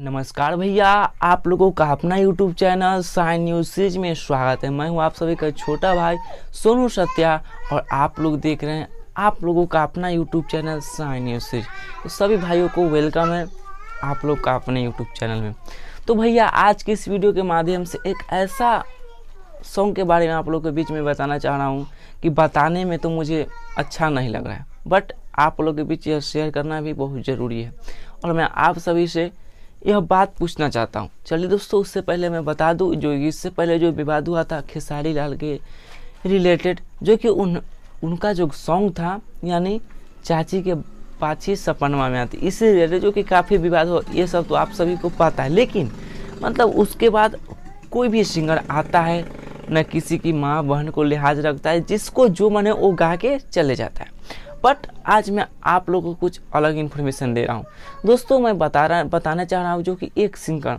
नमस्कार भैया आप लोगों का अपना YouTube channel sign news series में स्वागत है मैं हूं आप सभी का छोटा भाई सोनू सत्या और आप लोग देख रहे हैं आप लोगों का अपना YouTube channel sign news series तो सभी भाइयों को वेलकम है आप लोग का अपने यूट्यूब चैनल में तो भैया आज के इस वीडियो के माध्यम से एक ऐसा सॉन्ग के बारे में आप लोग के बीच में बताना चाह रहा हूँ कि बताने में तो मुझे अच्छा नहीं लग रहा है बट आप लोग के बीच यह शेयर करना भी बहुत ज़रूरी है और मैं आप सभी से यह बात पूछना चाहता हूँ चलिए दोस्तों उससे पहले मैं बता दूँ जो इससे पहले जो विवाद हुआ था खेसारी लाल के रिलेटेड जो कि उन उनका जो सॉन्ग था यानी चाची के पाची सपनवा में आती इसी रिलेटेड जो कि काफ़ी विवाद हो ये सब तो आप सभी को पता है लेकिन मतलब उसके बाद कोई भी सिंगर आता है न किसी की माँ बहन को लिहाज रखता है जिसको जो मन है वो गा के चले जाता है बट आज मैं आप लोगों को कुछ अलग इन्फॉर्मेशन दे रहा हूँ दोस्तों मैं बता रहा बताना चाह रहा हूँ जो कि एक सिंगर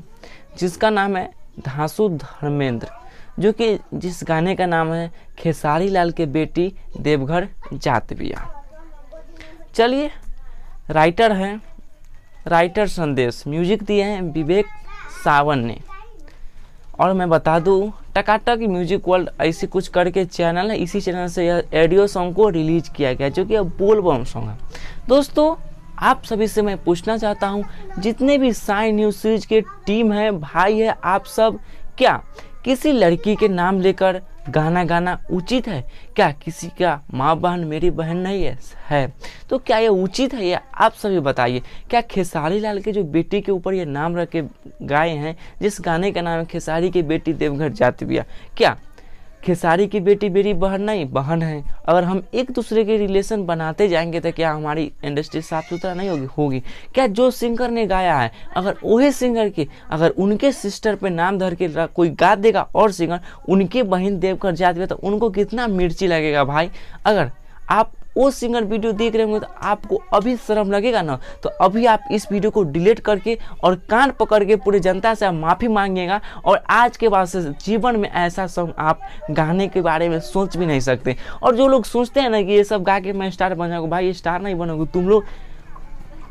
जिसका नाम है धांसु धर्मेंद्र जो कि जिस गाने का नाम है खेसारी लाल के बेटी देवघर जातविया चलिए राइटर हैं राइटर संदेश म्यूजिक दिए हैं विवेक सावन ने और मैं बता दूँ टकाटक म्यूजिक वर्ल्ड ऐसी कुछ करके चैनल है इसी चैनल से यह एडियो सॉन्ग को रिलीज किया गया जो कि अब बोलबम सॉन्ग है दोस्तों आप सभी से मैं पूछना चाहता हूँ जितने भी साई न्यूज सीरीज के टीम है भाई है आप सब क्या किसी लड़की के नाम लेकर गाना गाना उचित है क्या किसी का माँ बहन मेरी बहन नहीं है है तो क्या ये उचित है यह आप सभी बताइए क्या खेसारी लाल के जो बेटी के ऊपर ये नाम रख के गाए हैं जिस गाने का नाम है खेसारी की बेटी देवघर जातविया क्या खेसारी की बेटी मेरी बहन नहीं बहन है अगर हम एक दूसरे के रिलेशन बनाते जाएंगे तो क्या हमारी इंडस्ट्री साफ सुथरा नहीं होगी होगी क्या जो सिंगर ने गाया है अगर वही सिंगर की अगर उनके सिस्टर पे नाम धर के कोई गा देगा और सिंगर उनके बहन देवकर जाते तो उनको कितना मिर्ची लगेगा भाई अगर आप वो सिंगर वीडियो देख रहे होंगे तो आपको अभी शर्म लगेगा ना तो अभी आप इस वीडियो को डिलीट करके और कान पकड़ के पूरे जनता से आप माफ़ी मांगेगा और आज के बाद से जीवन में ऐसा सॉन्ग आप गाने के बारे में सोच भी नहीं सकते और जो लोग सोचते हैं ना कि ये सब गा के मैं स्टार बन जाऊँगा भाई ये स्टार नहीं बनोगे तुम लोग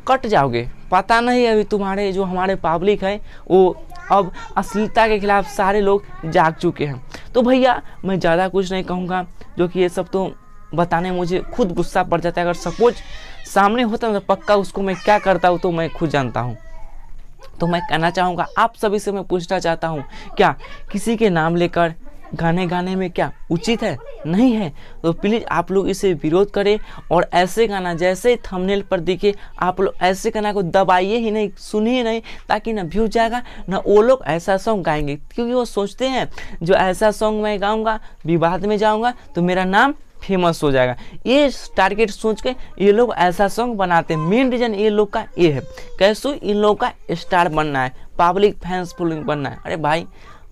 कट जाओगे पता नहीं अभी तुम्हारे जो हमारे पब्लिक है वो अब अश्लीलता के खिलाफ सारे लोग जाग चुके हैं तो भैया मैं ज़्यादा कुछ नहीं कहूँगा जो कि ये सब तो बताने में मुझे खुद गुस्सा पड़ जाता है अगर सपोज सामने होता तो पक्का उसको मैं क्या करता हूँ तो मैं खुद जानता हूँ तो मैं कहना चाहूँगा आप सभी से मैं पूछना चाहता हूँ क्या किसी के नाम लेकर गाने गाने में क्या उचित है नहीं है तो प्लीज़ आप लोग इसे विरोध करें और ऐसे गाना जैसे थंबनेल पर दिखे आप लोग ऐसे गाना को दबाइए ही नहीं सुनिए नहीं ताकि ना व्यू जाएगा ना वो लोग ऐसा सॉन्ग गाएंगे क्योंकि वो सोचते हैं जो ऐसा सॉन्ग मैं गाऊंगा विवाद में जाऊंगा तो मेरा नाम फेमस हो जाएगा ये टारगेट सोच के ये लोग ऐसा सॉन्ग बनाते हैं मेन रीज़न ये लोग का ये है कैसे इन लोग का स्टार बनना है पब्लिक फैंस फॉलोइंग बनना है अरे भाई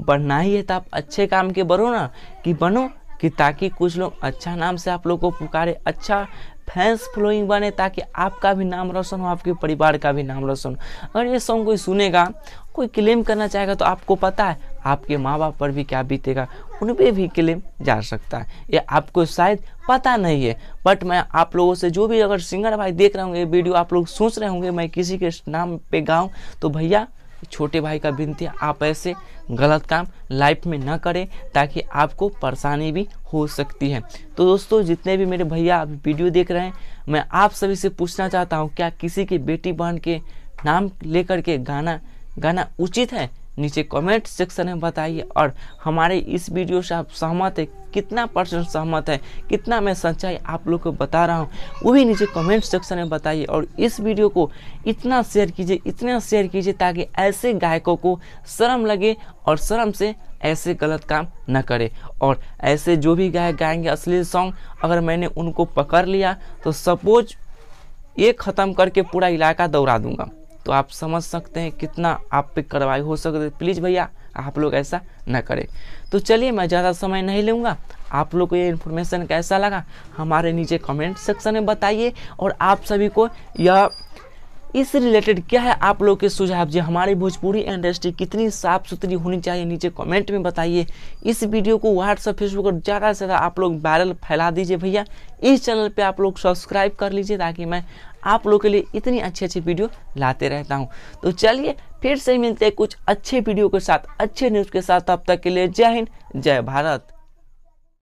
बनना ही है तो आप अच्छे काम के बनो ना कि बनो कि ताकि कुछ लोग अच्छा नाम से आप लोग को पुकारे अच्छा फैंस फॉलोइंग बने ताकि आपका भी नाम रोशन हो आपके परिवार का भी नाम रोशन हो अगर ये सॉन्ग कोई सुनेगा कोई क्लेम करना चाहेगा तो आपको पता है आपके माँ बाप पर भी क्या बीतेगा उन पर भी क्लेम जा सकता है ये आपको शायद पता नहीं है बट मैं आप लोगों से जो भी अगर सिंगर भाई देख रहे होंगे वीडियो आप लोग सोच रहे होंगे मैं किसी के नाम पे गाऊँ तो भैया छोटे भाई का विनती आप ऐसे गलत काम लाइफ में ना करें ताकि आपको परेशानी भी हो सकती है तो दोस्तों जितने भी मेरे भैया अभी वीडियो देख रहे हैं मैं आप सभी से पूछना चाहता हूँ क्या किसी की बेटी बहन के नाम लेकर के गाना गाना उचित है नीचे कमेंट सेक्शन में बताइए और हमारे इस वीडियो से आप सहमत है कितना परसेंट सहमत है कितना मैं सच्चाई आप लोग को बता रहा हूँ वो भी नीचे कमेंट सेक्शन में बताइए और इस वीडियो को इतना शेयर कीजिए इतना शेयर कीजिए ताकि ऐसे गायकों को शर्म लगे और शर्म से ऐसे गलत काम न करें और ऐसे जो भी गायक गाएंगे असली सॉन्ग अगर मैंने उनको पकड़ लिया तो सपोज ये ख़त्म करके पूरा इलाका दौड़ा दूंगा तो आप समझ सकते हैं कितना आप पे कार्रवाई हो सकती है प्लीज़ भैया आप लोग ऐसा ना करें तो चलिए मैं ज़्यादा समय नहीं लूँगा आप लोग को ये इन्फॉर्मेशन कैसा लगा हमारे नीचे कमेंट सेक्शन में बताइए और आप सभी को यह इस रिलेटेड क्या है आप लोग के सुझाव जी हमारी भोजपुरी इंडस्ट्री कितनी साफ सुथरी होनी चाहिए नीचे कमेंट में बताइए इस वीडियो को व्हाट्सअप फेसबुक पर ज़्यादा से ज़्यादा आप लोग वायरल फैला दीजिए भैया इस चैनल पे आप लोग सब्सक्राइब कर लीजिए ताकि मैं आप लोग के लिए इतनी अच्छी अच्छी वीडियो लाते रहता हूँ तो चलिए फिर से मिलते हैं कुछ अच्छे वीडियो के साथ अच्छे न्यूज़ के साथ अब तक के लिए जय हिंद जय भारत